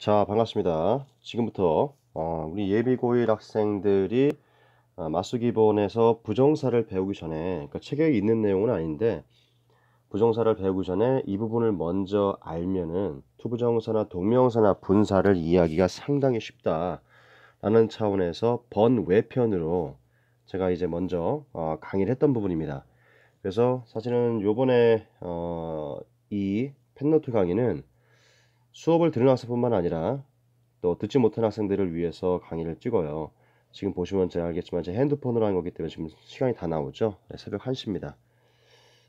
자 반갑습니다 지금부터 어, 우리 예비고일 학생들이 어, 마수기본에서 부정사를 배우기 전에 그러니까 책에 있는 내용은 아닌데 부정사를 배우기 전에 이 부분을 먼저 알면은 투부정사나 동명사나 분사를 이해하기가 상당히 쉽다 라는 차원에서 번외편으로 제가 이제 먼저 어, 강의를 했던 부분입니다 그래서 사실은 요번에 어, 이팬노트 강의는 수업을 들은 학생뿐만 아니라 또 듣지 못한 학생들을 위해서 강의를 찍어요. 지금 보시면 잘 알겠지만 제 핸드폰으로 한 거기 때문에 지금 시간이 다 나오죠. 네, 새벽 1시입니다.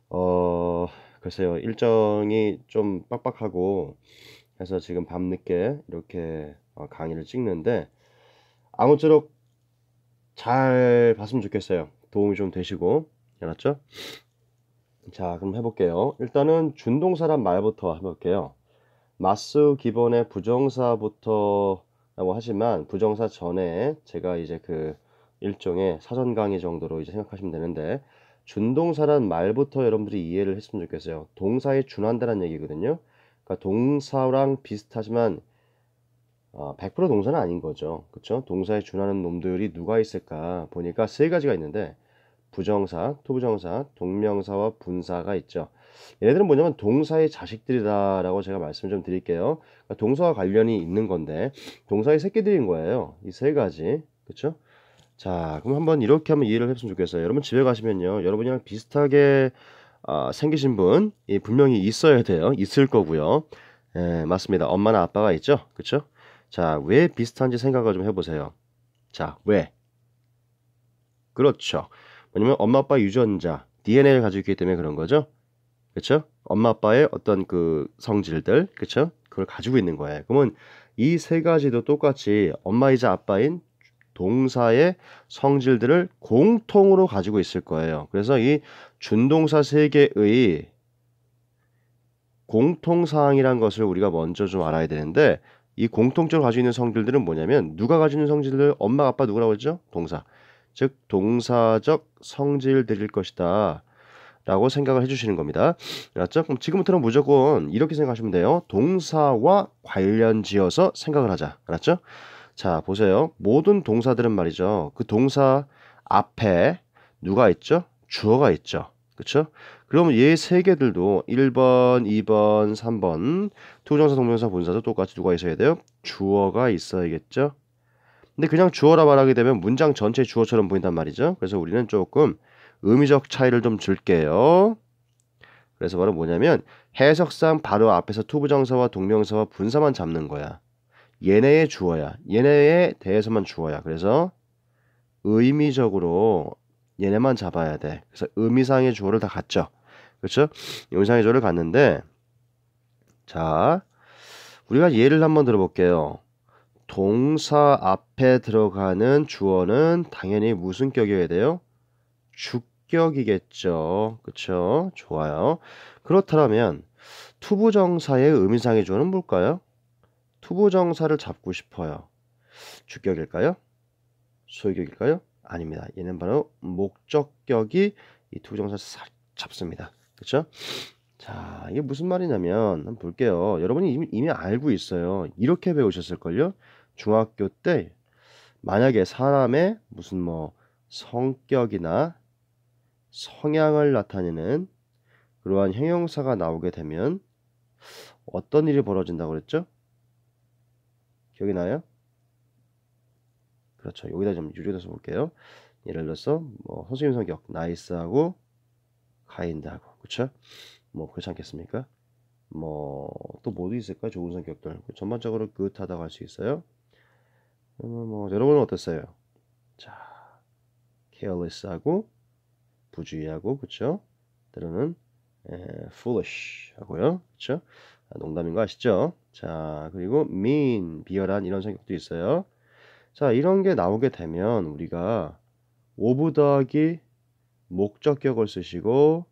어, 글쎄요. 일정이 좀 빡빡하고 해서 지금 밤늦게 이렇게 어, 강의를 찍는데 아무쪼록 잘 봤으면 좋겠어요. 도움이 좀 되시고 알았죠? 자, 그럼 해볼게요. 일단은 준동사란 말부터 해볼게요. 마스 기본의 부정사부터 라고 하지만 부정사 전에 제가 이제 그 일종의 사전 강의 정도로 이제 생각하시면 되는데 준동사란 말부터 여러분들이 이해를 했으면 좋겠어요. 동사에 준한다는 얘기거든요. 그러니까 동사랑 비슷하지만 100% 어, 동사는 아닌 거죠. 그쵸 동사에 준하는 놈들이 누가 있을까 보니까 세 가지가 있는데 부정사, 토부정사, 동명사와 분사가 있죠. 얘네들은 뭐냐면 동사의 자식들이다라고 제가 말씀 좀 드릴게요. 그러니까 동사와 관련이 있는 건데 동사의 새끼들인 거예요. 이 세 가지 그렇죠? 자 그럼 한번 이렇게 한번 이해를 했으면 좋겠어요. 여러분 집에 가시면요, 여러분이랑 비슷하게 아, 생기신 분 예, 분명히 있어야 돼요. 있을 거고요. 예, 맞습니다. 엄마나 아빠가 있죠, 그렇죠? 자, 왜 비슷한지 생각을 좀 해보세요. 자, 왜? 그렇죠. 왜냐면 엄마 아빠 유전자 DNA를 가지고 있기 때문에 그런 거죠. 그렇죠? 엄마 아빠의 어떤 그 성질들, 그렇죠? 그걸 가지고 있는 거예요. 그러면 이 세 가지도 똑같이 엄마이자 아빠인 동사의 성질들을 공통으로 가지고 있을 거예요. 그래서 이 준동사 세 개의 공통 사항이란 것을 우리가 먼저 좀 알아야 되는데 이 공통적으로 가지고 있는 성질들은 뭐냐면 누가 가지고 있는 성질들 엄마 아빠 누구라고 했죠? 동사. 즉 동사적 성질들일 것이다. 라고 생각을 해주시는 겁니다. 알았죠? 그럼 지금부터는 무조건 이렇게 생각하시면 돼요. 동사와 관련 지어서 생각을 하자. 알았죠? 자, 보세요. 모든 동사들은 말이죠. 그 동사 앞에 누가 있죠? 주어가 있죠. 그쵸 그러면 얘세 개들도 1번, 2번, 3번 투정사, 동명사, 분사도 똑같이 누가 있어야 돼요? 주어가 있어야겠죠? 근데 그냥 주어라 말하게 되면 문장 전체 주어처럼 보인단 말이죠. 그래서 우리는 조금 의미적 차이를 좀 줄게요. 그래서 바로 뭐냐면 해석상 바로 앞에서 투부정사와 동명사와 분사만 잡는 거야. 얘네의 주어야. 얘네에 대해서만 주어야. 그래서 의미적으로 얘네만 잡아야 돼. 그래서 의미상의 주어를 다 갖죠. 그렇죠? 의미상의 주어를 갖는데 자 우리가 예를 한번 들어볼게요. 동사 앞에 들어가는 주어는 당연히 무슨 격이어야 돼요? 주 합격이겠죠. 그쵸? 좋아요. 그렇다면 투부정사의 의미상의 조는 뭘까요? 투부정사를 잡고 싶어요. 주격일까요? 소유격일까요? 아닙니다. 얘는 바로 목적격이 이 투부정사를 싹 잡습니다. 그쵸? 자, 이게 무슨 말이냐면 한번 볼게요. 여러분이 이미, 이미 알고 있어요. 이렇게 배우셨을걸요? 중학교 때 만약에 사람의 무슨 뭐 성격이나 성향을 나타내는 그러한 형용사가 나오게 되면 어떤 일이 벌어진다고 그랬죠? 기억이 나요? 그렇죠. 여기다 좀 유리해서 볼게요. 예를 들어서 뭐 선생님 성격 나이스하고 가인드하고 그렇죠? 뭐 그렇지 않겠습니까? 뭐 또 뭐도 있을까 좋은 성격들 전반적으로 그윽하다고 할 수 있어요. 뭐 여러분은 어땠어요? 자, careless하고 부주의하고 그쵸 때로는 에, foolish 하고요. 그렇 아, 농담인 거 아시죠? 자, 그리고 mean, 비열한 이런 성격도 있어요. 자, 이런 게 나오게 되면 우리가 오브 더하기 목적격을 쓰시고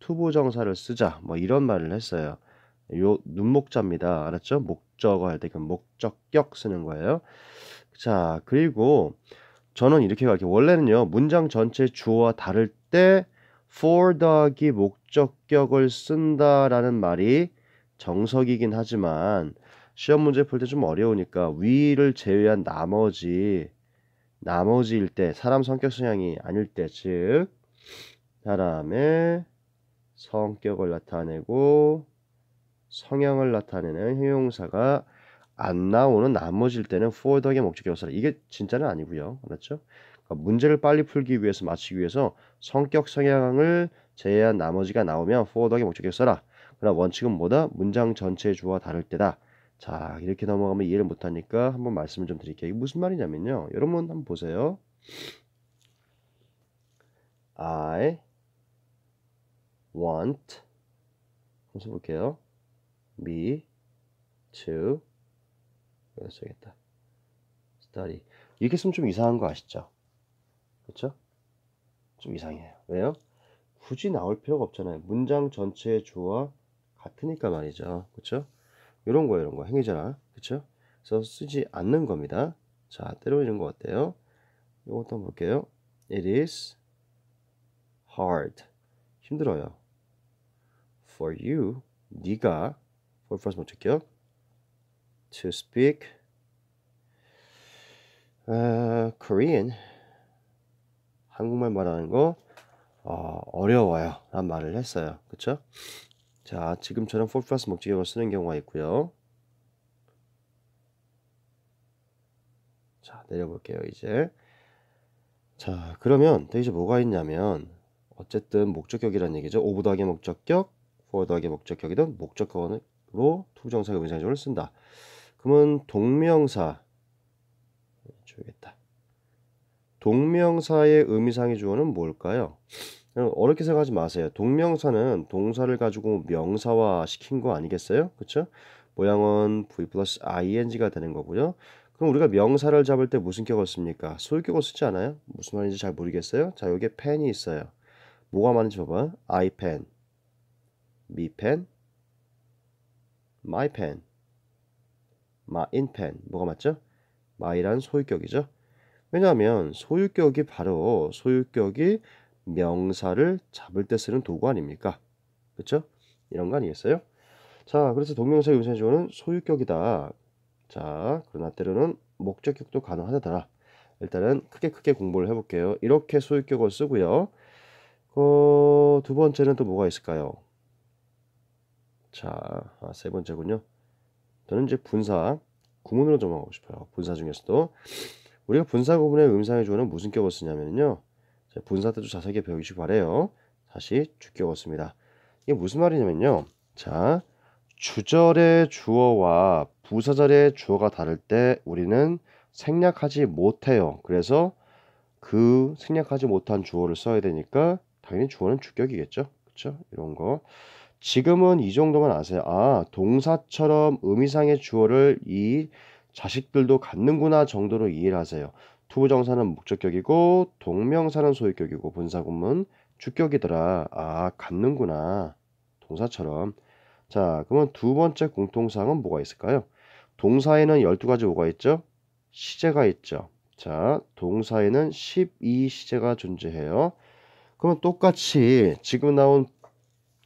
투부정사를 쓰자 뭐 이런 말을 했어요. 요 눈목자입니다. 알았죠? 목적어 할 때그 목적격 쓰는 거예요. 자, 그리고 저는 이렇게 가르 원래는요 문장 전체 주어와 다를 때 for 더하기 목적격을 쓴다라는 말이 정석이긴 하지만 시험 문제 풀 때 좀 어려우니까 위를 제외한 나머지 나머지일 때 사람 성격 성향이 아닐 때 즉 사람의 성격을 나타내고 성향을 나타내는 형용사가 안 나오는 나머질 때는 for 더하기 목적 교사를 이게 진짜는 아니고요. 그렇죠 그러니까 문제를 빨리 풀기 위해서 마치기 위해서 성격 성향을 제외한 나머지가 나오면 for 더하기 목적 교사라. 그러나 원칙은 뭐다? 문장 전체 주와 다를 때다. 자 이렇게 넘어가면 이해를 못하니까 한번 말씀을 좀 드릴게요. 이게 무슨 말이냐면요. 여러분 한번 보세요. I want 한번 써볼게요. Me to 그래서 써야겠다. study. 이렇게 쓰면 좀 이상한 거 아시죠? 그렇죠? 좀 이상해요. 왜요? 굳이 나올 필요가 없잖아요. 문장 전체의 주어와 같으니까 말이죠. 그렇죠? 이런 거요런거 행위잖아. 그렇죠? 그래서 쓰지 않는 겁니다. 자, 때려 이런 거 어때요? 요것도 한번 볼게요. It is hard. 힘들어요. For you, 네가 for first 목적격 to speak uh, Korean 한국말 말하는 거 어, 려워요 라는 말을 했어요 그쵸? 자 지금처럼 for 플러스 목적격을 쓰는 경우가 있고요 자 내려볼게요 이제 자 그러면 또 이제 뭐가 있냐면 어쨌든 목적격이란 얘기죠 오브 더하기 목적격 포 o r 더하기 목적격이든 목적격으로 투정사의문장조를 쓴다 그러면 동명사 줘야겠다. 동명사의 의미상의 주어는 뭘까요? 어렵게 생각하지 마세요. 동명사는 동사를 가지고 명사화 시킨 거 아니겠어요? 그렇죠? 모양은 v 플러스 ing가 되는 거고요. 그럼 우리가 명사를 잡을 때 무슨 격을 씁니까? 소유격을 쓰지 않아요? 무슨 말인지 잘 모르겠어요? 자, 여기에 펜이 있어요. 뭐가 많은지 봐봐. I pen, me pen, my pen. my in pen 뭐가 맞죠? my란 소유격이죠. 왜냐하면 소유격이 바로 소유격이 명사를 잡을 때 쓰는 도구 아닙니까? 그렇죠? 이런 거 아니겠어요? 자, 그래서 동명사의 요새조는 소유격이다. 자, 그러나 때로는 목적격도 가능하다더라. 일단은 크게 크게 공부를 해볼게요. 이렇게 소유격을 쓰고요. 어, 두 번째는 또 뭐가 있을까요? 자, 아, 세 번째군요. 저는 이제 분사 구문으로 정하고 싶어요. 분사 중에서도 우리가 분사 구문의 음상의 주어는 무슨 격을 쓰냐면요. 분사 때도 자세하게 배우시기 바래요. 다시 주격을 씁니다. 이게 무슨 말이냐면요. 자, 주절의 주어와 부사절의 주어가 다를 때 우리는 생략하지 못해요. 그래서 그 생략하지 못한 주어를 써야 되니까 당연히 주어는 주격이겠죠. 그렇죠? 이런 거. 지금은 이 정도만 아세요. 아, 동사처럼 의미상의 주어를 이 자식들도 갖는구나 정도로 이해를 하세요. 투부정사는 목적격이고 동명사는 소유격이고 분사구문 주격이더라. 아, 갖는구나. 동사처럼. 자, 그러면 두 번째 공통사항은 뭐가 있을까요? 동사에는 12가지 뭐가 있죠? 시제가 있죠. 자, 동사에는 12시제가 존재해요. 그러면 똑같이 지금 나온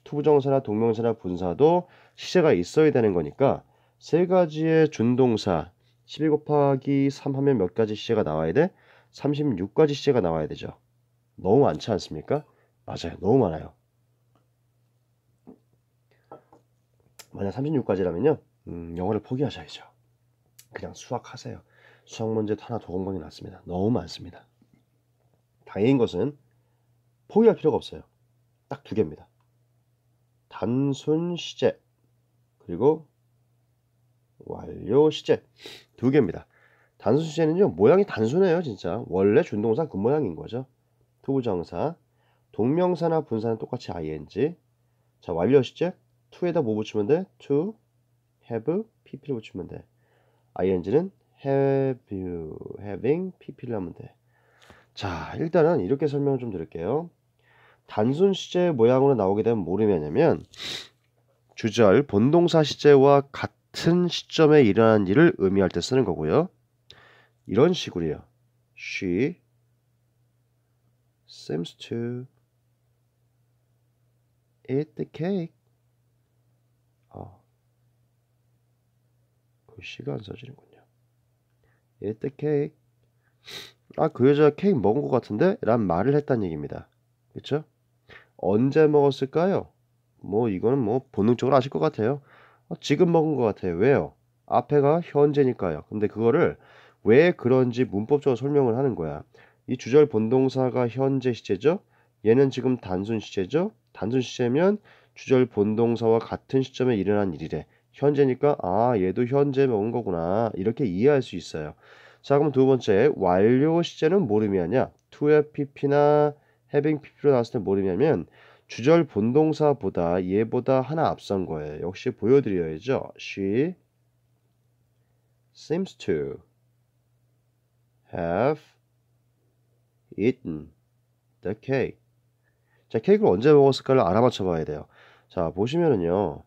투부정사나 동명사나 분사도 시제가 있어야 되는 거니까 세 가지의 준동사 12 곱하기 3 하면 몇 가지 시제가 나와야 돼? 36가지 시제가 나와야 되죠. 너무 많지 않습니까? 맞아요. 너무 많아요. 만약 36가지라면요. 음, 영어를 포기하셔야죠. 그냥 수학하세요. 수학 문제 하나 더 공부하는 습니다 너무 많습니다. 다행인 것은 포기할 필요가 없어요. 딱 두 개입니다. 단순 시제 그리고 완료 시제 두 개입니다. 단순 시제는요 모양이 단순해요 진짜 원래 준동사 그 모양인 거죠. 투부정사 동명사나 분사는 똑같이 ing 자 완료 시제 to에다 뭐 붙이면 돼? to have pp를 붙이면 돼. ing는 have you having pp를 하면 돼. 자 일단은 이렇게 설명을 좀 드릴게요. 단순 시제 모양으로 나오게 되면 모르면냐면 주절 본동사 시제와 같은 시점에 일어난 일을 의미할 때 쓰는 거고요. 이런 식으로요. She seems to eat the cake. 어. 글씨가 그 안 써지는군요. eat the cake. 아, 그 여자 케이크 먹은 것 같은데? 란 말을 했다는 얘기입니다. 그쵸? 언제 먹었을까요? 뭐 이거는 뭐 본능적으로 아실 것 같아요. 아, 지금 먹은 것 같아요. 왜요? 앞에가 현재니까요. 근데 그거를 왜 그런지 문법적으로 설명을 하는 거야. 이 주절 본동사가 현재 시제죠. 얘는 지금 단순 시제죠. 단순 시제면 주절 본동사와 같은 시점에 일어난 일이래. 현재니까 아 얘도 현재 먹은 거구나 이렇게 이해할 수 있어요. 자 그럼 두 번째 완료 시제는 뭐 의미하냐? to 의 pp나 해빙 피피로 나왔을 때 뭐냐면 주절 본동사보다 얘보다 하나 앞선 거예요. 역시 보여드려야죠. She seems to have eaten the cake. 자, 케이크를 언제 먹었을까를 알아맞혀 봐야 돼요. 자, 보시면은요.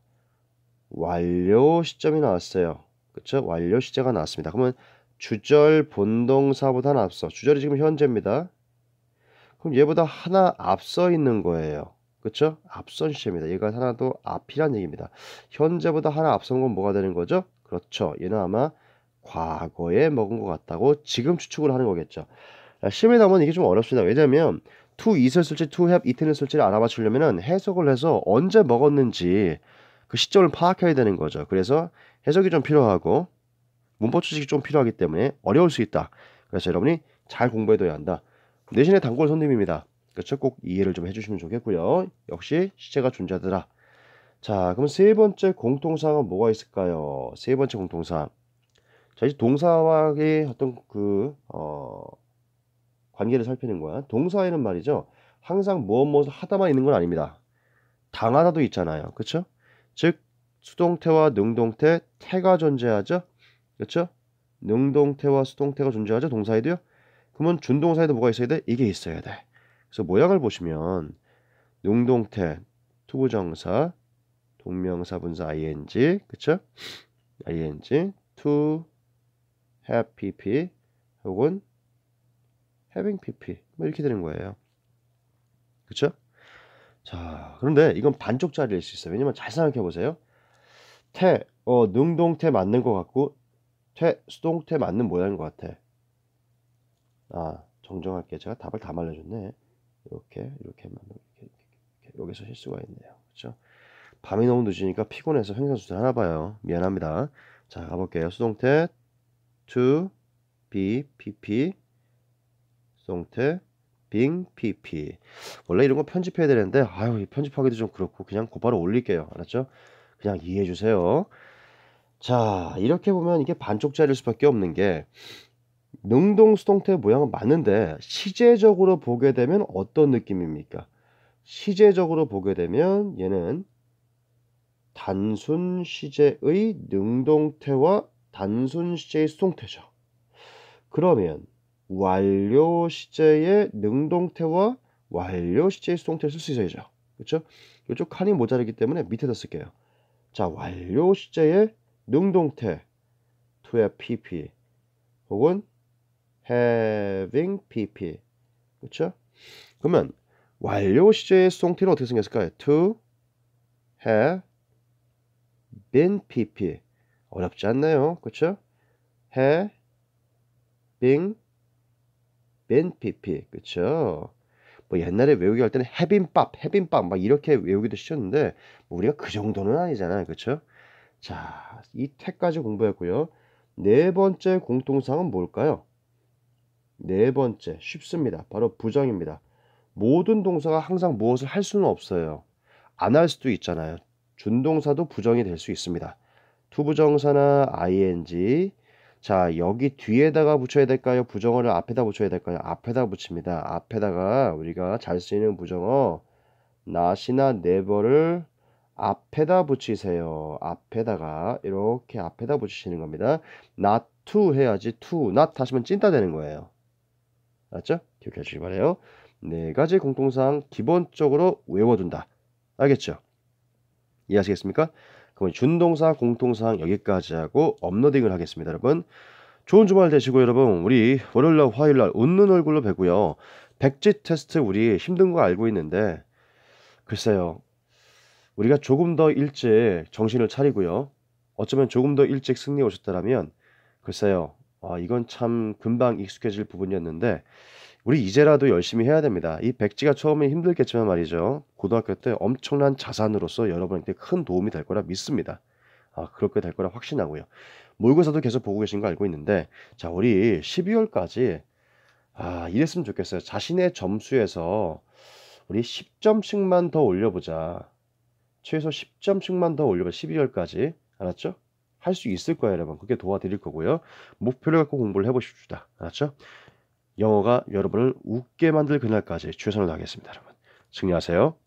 완료 시점이 나왔어요. 그쵸? 완료 시제가 나왔습니다. 그러면 주절 본동사보다 는 앞서. 주절이 지금 현재입니다. 그럼 얘보다 하나 앞서 있는 거예요. 그쵸죠 앞선 시점이다. 얘가 하나 더 앞이란 얘기입니다. 현재보다 하나 앞선 건 뭐가 되는 거죠? 그렇죠. 얘는 아마 과거에 먹은 것 같다고 지금 추측을 하는 거겠죠. 시험에 나오면 이게 좀 어렵습니다. 왜냐하면 t 이슬 s 했을지 to have 지를알아맞 주려면 해석을 해서 언제 먹었는지 그 시점을 파악해야 되는 거죠. 그래서 해석이 좀 필요하고 문법 추식이좀 필요하기 때문에 어려울 수 있다. 그래서 여러분이 잘 공부해둬야 한다. 내신의 단골 손님입니다. 그렇죠? 꼭 이해를 좀 해주시면 좋겠고요. 역시 시제가 존재하더라. 자, 그럼 세 번째 공통사항은 뭐가 있을까요? 세 번째 공통사항. 자, 이제 동사와의 어떤 그, 어, 관계를 살피는 거야. 동사에는 말이죠. 항상 무엇 무엇 하다만 있는 건 아닙니다. 당하다도 있잖아요. 그렇죠? 즉 수동태와 능동태, 태가 존재하죠. 그렇죠? 능동태와 수동태가 존재하죠. 동사에도요. 그러면 준동사에도 뭐가 있어야 돼? 이게 있어야 돼. 그래서 모양을 보시면 능동태, 투부정사, 동명사 분사 ing, 그쵸? ing, to, have pp 혹은 having pp 뭐 이렇게 되는 거예요. 그쵸? 자, 그런데 이건 반쪽짜리일 수 있어요. 왜냐면 잘 생각해 보세요. 태, 어, 능동태 맞는 것 같고, 태, 수동태 맞는 모양인 것 같아. 아정정할게 제가 답을 다 말려줬네. 이렇게 이렇게 만 이렇게, 이렇게, 여기서 실수가 있네요. 그렇죠? 밤이 너무 늦으니까 피곤해서 횡단수술 하나 봐요. 미안합니다. 자 가볼게요. 수동태 to b pp 수동태 빙 pp 원래 이런 거 편집해야 되는데 아유 편집하기도 좀 그렇고 그냥 곧바로 올릴게요. 알았죠? 그냥 이해해 주세요. 자 이렇게 보면 이게 반쪽짜리일 수밖에 없는 게 능동 수동태 모양은 맞는데 시제적으로 보게 되면 어떤 느낌입니까? 시제적으로 보게 되면 얘는 단순 시제의 능동태와 단순 시제의 수동태죠. 그러면 완료 시제의 능동태와 완료 시제의 수동태를 쓸 수 있어야죠. 그렇죠? 이쪽 칸이 모자르기 때문에 밑에다 쓸게요. 자, 완료 시제의 능동태 2의 pp 혹은 having pp. 그렇죠? 그러면 완료 시제의 수동태는 어떻게 생겼을까요? to have been pp. 어렵지 않나요? 그렇죠? have been been pp. 그렇죠? 뭐 옛날에 외우기 할 때는 해빈밥, 해빈밥 막 이렇게 외우기도 쉬웠는데 뭐 우리가 그 정도는 아니잖아요. 그렇죠? 자, 이 태까지 공부했고요. 네 번째 공통사항은 뭘까요? 네 번째, 쉽습니다. 바로 부정입니다. 모든 동사가 항상 무엇을 할 수는 없어요. 안 할 수도 있잖아요. 준동사도 부정이 될 수 있습니다. 투부정사나 ing 자 여기 뒤에다가 붙여야 될까요? 부정어를 앞에다 붙여야 될까요? 앞에다 붙입니다. 앞에다가 우리가 잘 쓰이는 부정어 not이나 never를 앞에다 붙이세요. 앞에다가 이렇게 앞에다 붙이시는 겁니다. not to 해야지 to not 하시면 찐따 되는 거예요. 알았죠? 기억해 주시기 바래요. 네 가지 공통사항 기본적으로 외워둔다. 알겠죠? 이해하시겠습니까? 그럼 준동사 공통사항 여기까지 하고 업로딩을 하겠습니다, 여러분. 좋은 주말 되시고 여러분 우리 월요일 날 화요일 날 웃는 얼굴로 뵈고요. 백지 테스트 우리 힘든 거 알고 있는데 글쎄요. 우리가 조금 더 일찍 정신을 차리고요. 어쩌면 조금 더 일찍 승리 오셨다면 글쎄요. 아, 이건 참 금방 익숙해질 부분이었는데 우리 이제라도 열심히 해야 됩니다. 이 백지가 처음에 힘들겠지만 말이죠. 고등학교 때 엄청난 자산으로서 여러분한테 큰 도움이 될 거라 믿습니다. 아, 그렇게 될 거라 확신하고요. 모의고사도 계속 보고 계신 거 알고 있는데 자, 우리 12월까지 아, 이랬으면 좋겠어요. 자신의 점수에서 우리 10점씩만 더 올려보자. 최소 10점씩만 더 올려보자. 12월까지. 알았죠? 할수 있을 거예요, 여러분. 그게 도와드릴 거고요. 목표를 갖고 공부를 해보십시다. 알았죠? 영어가 여러분을 웃게 만들 그날까지 최선을 다하겠습니다, 여러분. 승리하세요.